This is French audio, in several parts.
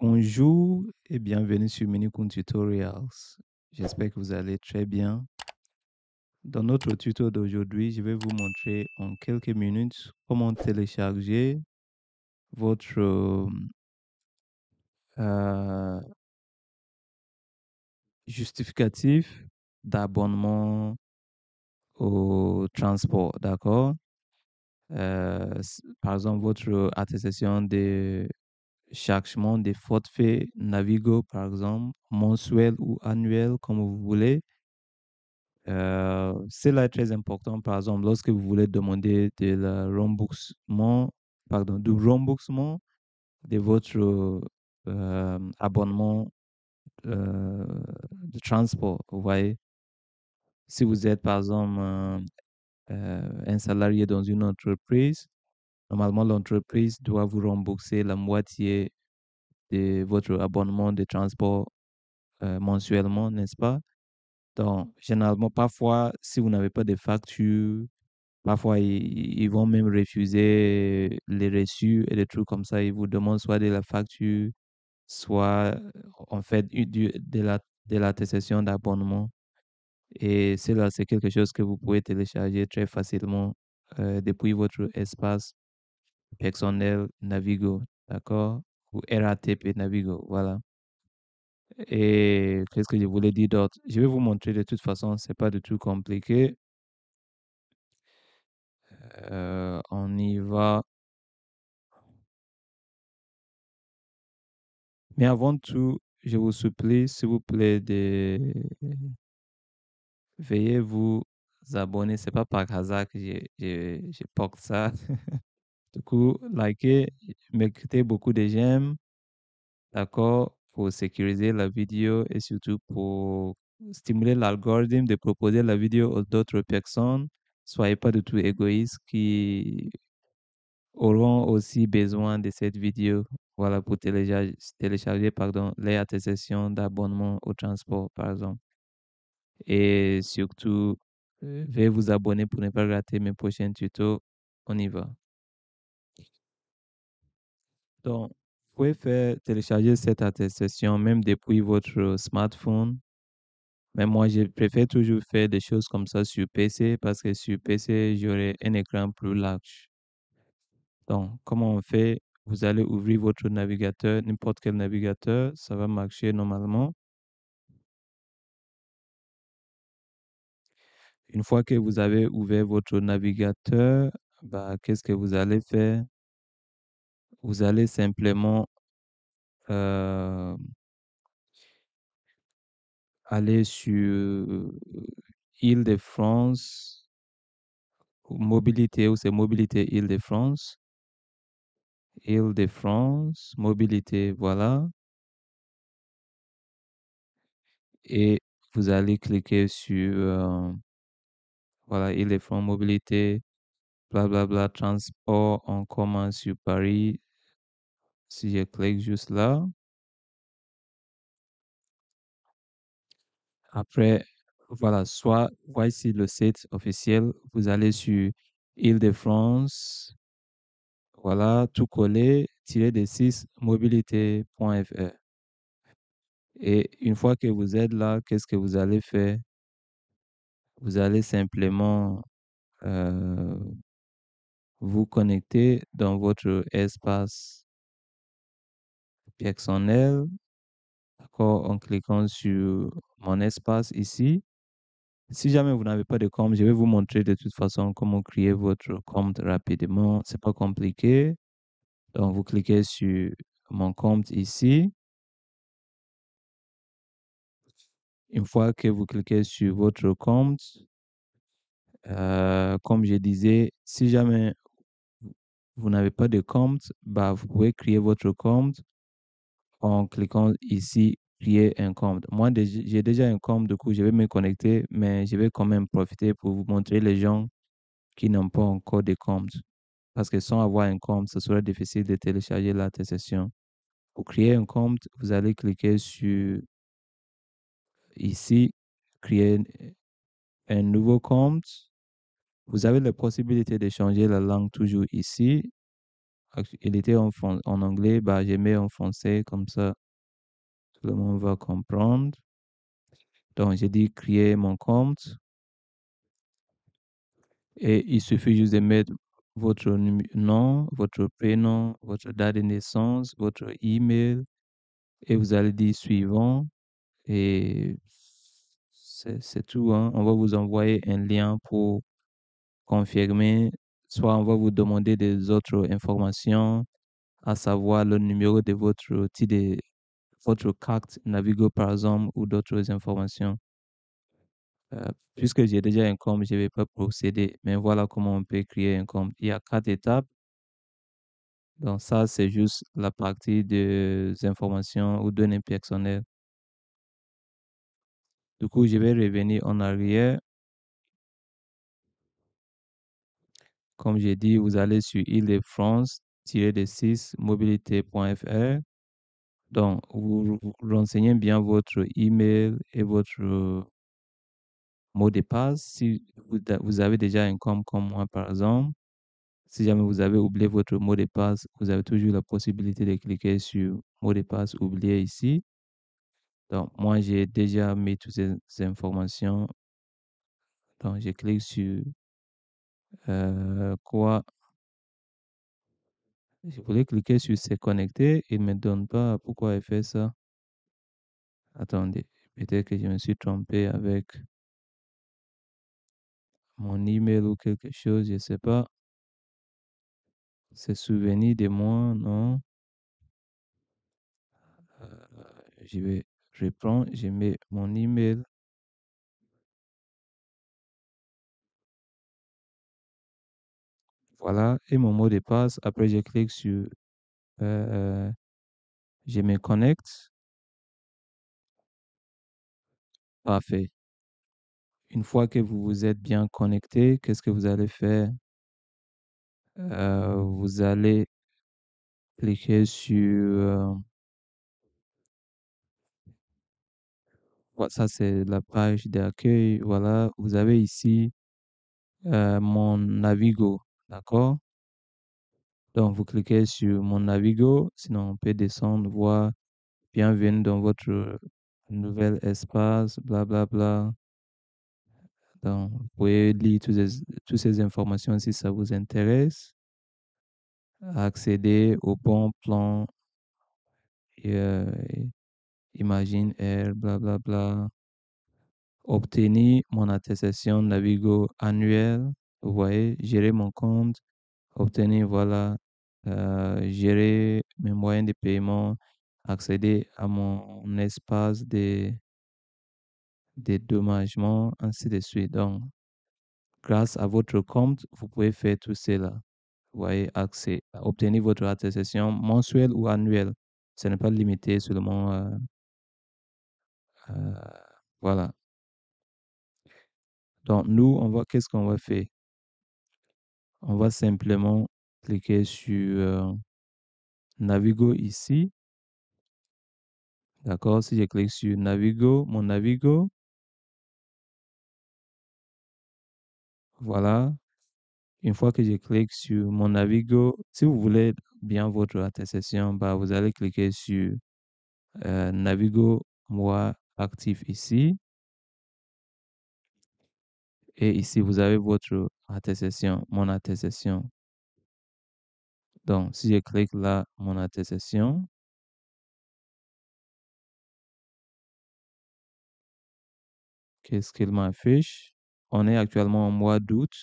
Bonjour et bienvenue sur MiniCon Tutorials. J'espère que vous allez très bien. Dans notre tuto d'aujourd'hui, je vais vous montrer en quelques minutes comment télécharger votre euh, euh, justificatif d'abonnement au transport, d'accord euh, Par exemple, votre attestation de chargement des forfaits Navigo, par exemple, mensuel ou annuel, comme vous voulez. Euh, cela est très important, par exemple, lorsque vous voulez demander de remboursement, pardon, du remboursement de votre euh, abonnement euh, de transport. Vous voyez, si vous êtes, par exemple, un euh, salarié dans une entreprise, Normalement, l'entreprise doit vous rembourser la moitié de votre abonnement de transport euh, mensuellement, n'est-ce pas? Donc, généralement, parfois, si vous n'avez pas de facture, parfois, ils, vont même refuser les reçus et des trucs comme ça. Ils vous demandent soit de la facture, soit en fait de la, de l'attestation d'abonnement. Et cela, c'est quelque chose que vous pouvez télécharger très facilement euh, depuis votre espace personnel Navigo, d'accord? Ou RATP Navigo, voilà. Et qu'est-ce que je voulais dire d'autre? Je vais vous montrer de toute façon, c'est pas du tout compliqué. Euh, on y va. Mais avant tout, je vous supplie, s'il vous plaît, de veillez vous abonner. C'est pas par hasard que je, je, je porte ça. Du coup, likez, mettez beaucoup de j'aime, d'accord, pour sécuriser la vidéo et surtout pour stimuler l'algorithme de proposer la vidéo aux d'autres personnes. Soyez pas du tout égoïste qui auront aussi besoin de cette vidéo. Voilà, pour télécharger, télécharger pardon, les attestations d'abonnement au transport, par exemple. Et surtout, veuillez vous abonner pour ne pas rater mes prochains tutos. On y va. Donc, vous pouvez télécharger cette attestation même depuis votre smartphone. Mais moi, je préfère toujours faire des choses comme ça sur PC parce que sur PC, j'aurai un écran plus large. Donc, comment on fait Vous allez ouvrir votre navigateur, n'importe quel navigateur, ça va marcher normalement. Une fois que vous avez ouvert votre navigateur, bah, qu'est-ce que vous allez faire vous allez simplement, euh, aller sur Île-de-France mobilité ou c'est mobilité Île-de-France Île-de-France, mobilité, voilà. Et vous allez cliquer sur, euh, voilà, Île-de-France mobilité, blablabla, transport en commun sur Paris. Si je clique juste là, après, voilà, soit voici le site officiel, vous allez sur Île-de-France, voilà, tout coller, tiré de 6 mobilité.fr. Et une fois que vous êtes là, qu'est-ce que vous allez faire? Vous allez simplement euh, vous connecter dans votre espace personnel. D'accord, en cliquant sur mon espace ici. Si jamais vous n'avez pas de compte, je vais vous montrer de toute façon comment créer votre compte rapidement. C'est pas compliqué. Donc, vous cliquez sur mon compte ici. Une fois que vous cliquez sur votre compte, euh, comme je disais, si jamais vous n'avez pas de compte, bah, vous pouvez créer votre compte en cliquant ici, créer un compte. Moi, j'ai déjà un compte, du coup, je vais me connecter, mais je vais quand même profiter pour vous montrer les gens qui n'ont pas encore de compte. Parce que sans avoir un compte, ce serait difficile de télécharger la session. Pour créer un compte, vous allez cliquer sur ici, créer un nouveau compte. Vous avez la possibilité de changer la langue toujours ici était en, en anglais, bah, j'ai mis en français, comme ça, tout le monde va comprendre. Donc, j'ai dit créer mon compte et il suffit juste de mettre votre nom, votre prénom, votre date de naissance, votre email et vous allez dire suivant et c'est tout. Hein. On va vous envoyer un lien pour confirmer soit on va vous demander des autres informations, à savoir le numéro de votre votre carte Navigo par exemple ou d'autres informations. Euh, puisque j'ai déjà un compte, je ne vais pas procéder. Mais voilà comment on peut créer un compte. Il y a quatre étapes. Donc ça, c'est juste la partie des informations ou données personnelles. Du coup, je vais revenir en arrière. Comme j'ai dit, vous allez sur ile-france-6mobilité.fr. Donc, vous renseignez bien votre email et votre mot de passe. Si vous avez déjà un compte comme moi, par exemple, si jamais vous avez oublié votre mot de passe, vous avez toujours la possibilité de cliquer sur mot de passe oublié ici. Donc, moi, j'ai déjà mis toutes ces informations. Donc, je clique sur euh, quoi? Je voulais cliquer sur «C'est connecté», il me donne pas. Pourquoi il fait ça? Attendez, peut-être que je me suis trompé avec mon email ou quelque chose, je sais pas. c'est souvenir de moi, non? Euh, je vais reprendre je mets mon email. Voilà, et mon mot de passe. Après, je clique sur euh, euh, Je me connecte. Parfait. Une fois que vous vous êtes bien connecté, qu'est-ce que vous allez faire? Euh, vous allez cliquer sur... ça c'est la page d'accueil. Voilà, vous avez ici mon Navigo. D'accord? Donc vous cliquez sur Mon Navigo, sinon on peut descendre, voir Bienvenue dans votre nouvel espace, blablabla. Donc, vous pouvez lire toutes ces, informations si ça vous intéresse. Accéder au bon plan, et, R, euh, Imagine Air, blablabla. Obtenir mon attestation Navigo annuelle. Vous voyez, gérer mon compte, obtenir, voilà, euh, gérer mes moyens de paiement, accéder à mon espace de dommagements, ainsi de suite. Donc, grâce à votre compte, vous pouvez faire tout cela. Vous voyez, accès, obtenir votre attestation mensuelle ou annuelle. Ce n'est pas limité seulement. Euh, euh voilà. Donc, nous, on voit qu'est-ce qu'on va faire? On va simplement cliquer sur euh, Navigo ici. D'accord, si je clique sur Navigo, mon Navigo. Voilà. Une fois que je clique sur mon Navigo, si vous voulez bien votre intercession, bah, vous allez cliquer sur euh, Navigo, moi, actif ici. Et ici, vous avez votre intercession mon intercession Donc, si je clique là, mon intercession qu'est-ce qu'il m'affiche? On est actuellement au mois d'août.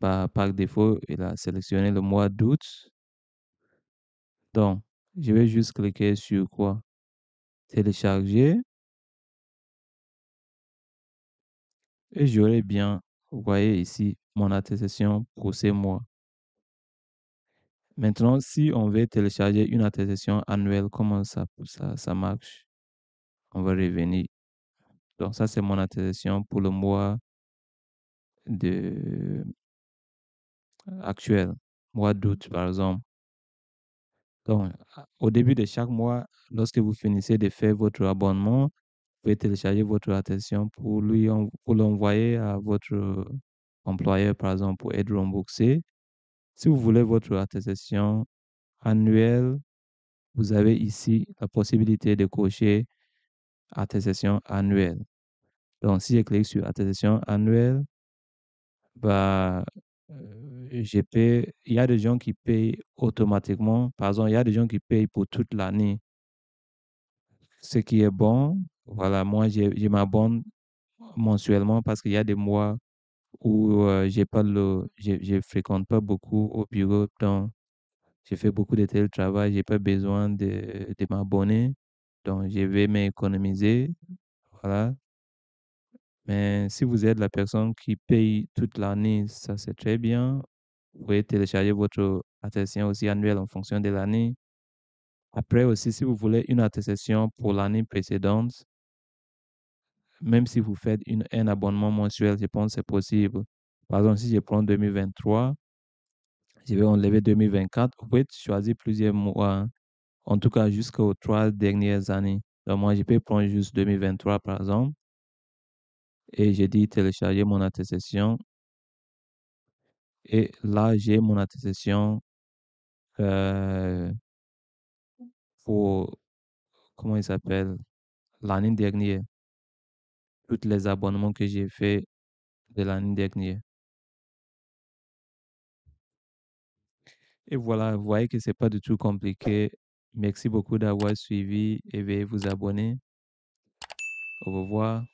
Par, par défaut, il a sélectionné le mois d'août. Donc, je vais juste cliquer sur quoi? Télécharger. Et j'aurai bien, vous voyez ici, mon attestation pour ces mois. Maintenant, si on veut télécharger une attestation annuelle, comment ça, ça, ça marche? On va revenir. Donc, ça, c'est mon attestation pour le mois de euh, actuel, mois d'août, par exemple. Donc, au début de chaque mois, lorsque vous finissez de faire votre abonnement, vous pouvez télécharger votre attestation pour lui, pour l'envoyer à votre employeur, par exemple, pour être remboursé. Si vous voulez votre attestation annuelle, vous avez ici la possibilité de cocher attestation annuelle. Donc, si je clique sur attestation annuelle, bah, euh, je il y a des gens qui payent automatiquement. Par exemple, il y a des gens qui payent pour toute l'année. Ce qui est bon, voilà, moi, je, je m'abonne mensuellement parce qu'il y a des mois où j'ai pas le je je fréquente pas beaucoup au bureau donc j'ai fait beaucoup de télétravail, j'ai pas besoin de de m'abonner, donc je vais m'économiser, voilà. Mais si vous êtes la personne qui paye toute l'année, ça c'est très bien. Vous pouvez télécharger votre attestation aussi annuelle en fonction de l'année. Après aussi, si vous voulez une attestation pour l'année précédente même si vous faites une, un abonnement mensuel, je pense que c'est possible. Par exemple, si je prends 2023, je vais enlever 2024. Vous pouvez choisir plusieurs mois, hein. en tout cas jusqu'aux trois dernières années. Donc, moi, je peux prendre juste 2023, par exemple. Et j'ai dit télécharger mon attestation. Et là, j'ai mon attestation euh, pour, comment il s'appelle, l'année dernière les abonnements que j'ai fait de l'année dernière. Et voilà, vous voyez que c'est pas du tout compliqué. Merci beaucoup d'avoir suivi et veuillez vous abonner. Au revoir.